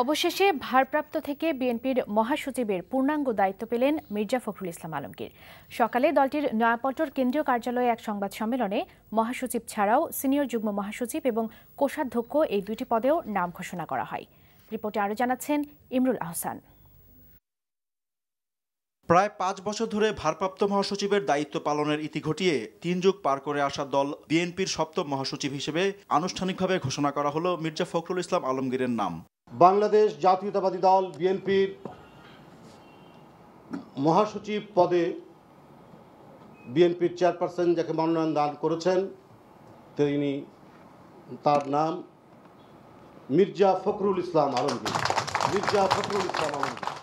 অবশেষে ভারপ্রাপ্ত থেকে বিএনপির মহাসচিবের পূর্ণাঙ্গ দায়িত্ব পেলেন মির্জা ফখরুল ইসলাম আলমগীর সকালে দলটির নয়াপল্টর কেন্দ্রীয় কার্যালয়ে এক সংবাদ সম্মেলনে মহাসচিব ছাড়াও সিনিয়র যুগ্ম মহাসচিব এবং কোষাধ্যক্ষ এই দুটি পদেও নাম ঘোষণা করা হয় রিপোর্টে আরও জানাচ্ছেন ইমরুল আহসান প্রায় পাঁচ বছর ধরে ভারপ্রাপ্ত মহাসচিবের দায়িত্ব পালনের ইতি ঘটিয়ে তিন যুগ পার করে আসা দল বিএনপির সপ্তম মহাসচিব হিসেবে আনুষ্ঠানিকভাবে ঘোষণা করা হলো মির্জা ফখরুল ইসলাম আলমগীরের নাম বাংলাদেশ জাতীয়তাবাদী দল বিএনপির মহাসচিব পদে বিএনপির চেয়ারপারসন যাকে মনোনয়ন দান করেছেন তিনি তার নাম মির্জা ফখরুল ইসলাম আলমগীর মির্জা ফখরুল ইসলাম আলমগীর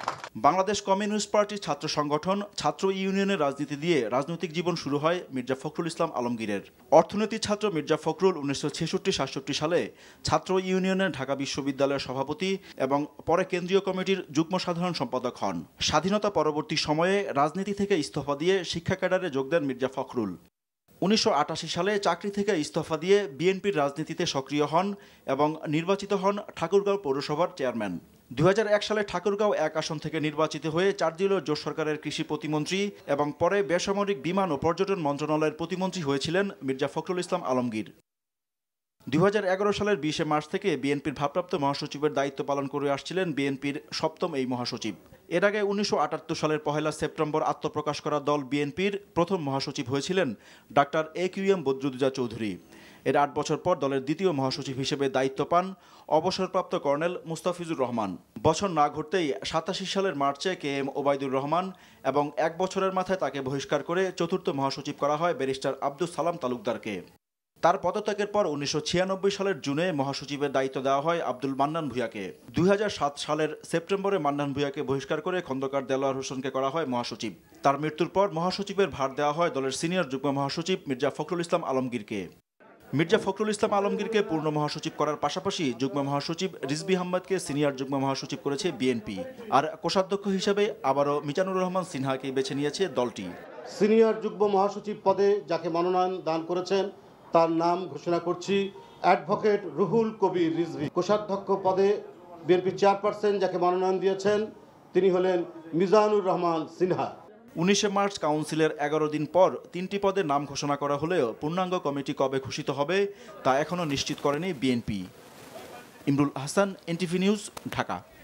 বাংলাদেশ কমিউনিস্ট পার্টির ছাত্র সংগঠন ছাত্র ইউনিয়নের রাজনীতি দিয়ে রাজনৈতিক জীবন শুরু হয় মির্জা ফখরুল ইসলাম আলমগীরের অর্থনীতি ছাত্র মির্জা ফখরুল উনিশশো ছেষট্টি সাতষট্টি সালে ছাত্র ইউনিয়নের ঢাকা বিশ্ববিদ্যালয়ের সভাপতি এবং পরে কেন্দ্রীয় কমিটির যুগ্ম সাধারণ সম্পাদক হন স্বাধীনতা পরবর্তী সময়ে রাজনীতি থেকে ইস্তফা দিয়ে শিক্ষা ক্যাডারে যোগ দেন মির্জা ফখরুল উনিশশো সালে চাকরি থেকে ইস্তফা দিয়ে বিএনপির রাজনীতিতে সক্রিয় হন এবং নির্বাচিত হন ঠাকুরগাঁও পৌরসভার চেয়ারম্যান এক সালে ঠাকুরগাঁও এক আসন থেকে নির্বাচিত হয়ে চার দিল জোট সরকারের কৃষি প্রতিমন্ত্রী এবং পরে বেসামরিক বিমান ও পর্যটন মন্ত্রণালয়ের প্রতিমন্ত্রী হয়েছিলেন মির্জা ফখরুল ইসলাম আলমগীর দুই সালের বিশে মার্চ থেকে বিএনপির ভারপ্রাপ্ত মহাসচিবের দায়িত্ব পালন করে আসছিলেন বিএনপির সপ্তম এই মহাসচিব এর আগে উনিশশো সালের পহেলা সেপ্টেম্বর আত্মপ্রকাশ করা দল বিএনপির প্রথম মহাসচিব হয়েছিলেন doctor A Q M Badruddoza Chowdhury এর আট বছর পর দলের দ্বিতীয় মহাসচিব হিসেবে দায়িত্ব পান অবসরপ্রাপ্ত কর্নেল মুস্তাফিজুর রহমান বছর না ঘুরতেই সাতাশি সালের মার্চে কে এম ওবায়দুর রহমান এবং এক বছরের মাথায় তাকে বহিষ্কার করে চতুর্থ মহাসচিব করা হয় ব্যারিস্টার আব্দুল সালাম তালুকদারকে তার পদত্যাগের পর উনিশশো সালের জুনে মহাসচিবের দায়িত্ব দেওয়া হয় আব্দুল মান্নান ভূঁয়াকে দুই সালের সেপ্টেম্বরে মান্নান ভূঁয়াকে বহিষ্কার করে খন্দকার দেলোয়ার হোসেনকে করা হয় মহাসচিব তার মৃত্যুর পর মহাসচিবের ভার দেওয়া হয় দলের সিনিয়র যুগ্ম মহাসচিব মির্জা ফখরুল ইসলাম আলমগীরকে মির্জা ফখরুল ইসলাম আলমগীরকে পূর্ণ মহাসচিব করার পাশাপাশি যুগ্ম মহাসচিব রিজবি আহমদকে সিনিয়র যুগ্ম মহাসচিব করেছে বিএনপি আর কোষাধ্যক্ষ হিসেবে আবারও মিজানুর রহমান সিনহাকে বেছে নিয়েছে দলটি সিনিয়র যুগ্ম মহাসচিব পদে যাকে মনোনয়ন দান করেছেন তার নাম ঘোষণা করছি অ্যাডভোকেট রুহুল কবির রিজভি কোষাধ্যক্ষ পদে বিএনপি চেয়ারপারসন যাকে মনোনয়ন দিয়েছেন তিনি হলেন মিজানুর রহমান সিনহা উনিশে মার্চ কাউন্সিলের এগারো দিন পর তিনটি পদে নাম ঘোষণা করা হলেও পূর্ণাঙ্গ কমিটি কবে ঘোষিত হবে তা এখনও নিশ্চিত করেনি BNP Imrul Ahsan NTV news Dhaka